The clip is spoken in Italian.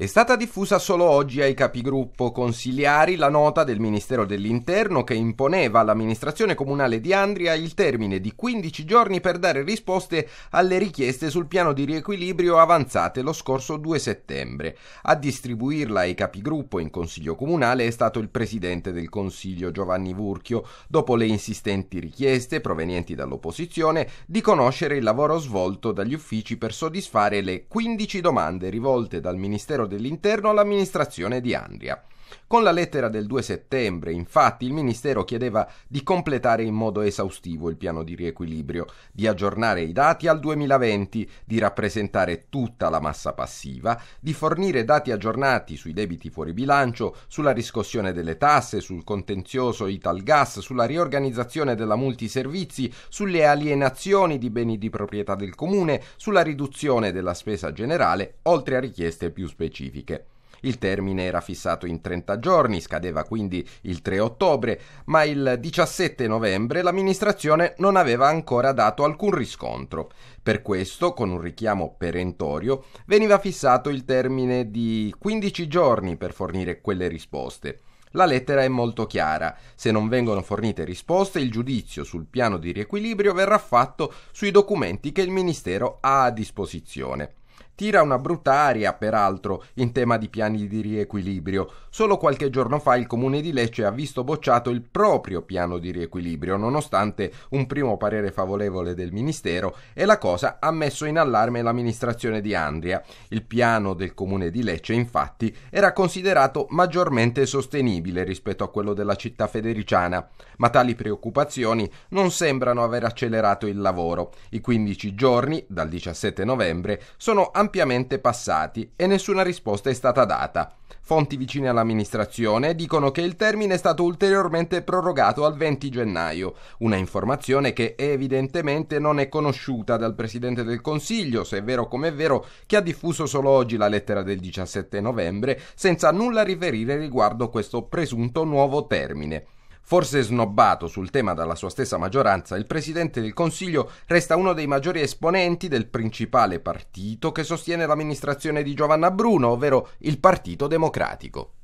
È stata diffusa solo oggi ai capigruppo consiliari la nota del Ministero dell'Interno che imponeva all'amministrazione comunale di Andria il termine di 15 giorni per dare risposte alle richieste sul piano di riequilibrio avanzate lo scorso 2 settembre. A distribuirla ai capigruppo in Consiglio Comunale è stato il Presidente del Consiglio Giovanni Vurchio, dopo le insistenti richieste provenienti dall'opposizione di conoscere il lavoro svolto dagli uffici per soddisfare le 15 domande rivolte dal Ministero dell'Interno all'amministrazione di Andria. Con la lettera del 2 settembre, infatti, il Ministero chiedeva di completare in modo esaustivo il piano di riequilibrio, di aggiornare i dati al 2020, di rappresentare tutta la massa passiva, di fornire dati aggiornati sui debiti fuori bilancio, sulla riscossione delle tasse, sul contenzioso Italgas, sulla riorganizzazione della multiservizi, sulle alienazioni di beni di proprietà del comune, sulla riduzione della spesa generale, oltre a richieste più specifiche. Il termine era fissato in 30 giorni, scadeva quindi il 3 ottobre, ma il 17 novembre l'amministrazione non aveva ancora dato alcun riscontro. Per questo, con un richiamo perentorio, veniva fissato il termine di 15 giorni per fornire quelle risposte. La lettera è molto chiara. Se non vengono fornite risposte, il giudizio sul piano di riequilibrio verrà fatto sui documenti che il Ministero ha a disposizione. Tira una brutta aria, peraltro, in tema di piani di riequilibrio. Solo qualche giorno fa il comune di Lecce ha visto bocciato il proprio piano di riequilibrio, nonostante un primo parere favorevole del Ministero, e la cosa ha messo in allarme l'amministrazione di Andria. Il piano del comune di Lecce, infatti, era considerato maggiormente sostenibile rispetto a quello della città federiciana, ma tali preoccupazioni non sembrano aver accelerato il lavoro. I 15 giorni, dal 17 novembre, sono ampiamente passati e nessuna risposta è stata data. Fonti vicine all'amministrazione dicono che il termine è stato ulteriormente prorogato al 20 gennaio, una informazione che evidentemente non è conosciuta dal Presidente del Consiglio, se è vero come è vero, che ha diffuso solo oggi la lettera del 17 novembre senza nulla riferire riguardo questo presunto nuovo termine. Forse snobbato sul tema dalla sua stessa maggioranza, il Presidente del Consiglio resta uno dei maggiori esponenti del principale partito che sostiene l'amministrazione di Giovanna Bruno, ovvero il Partito Democratico.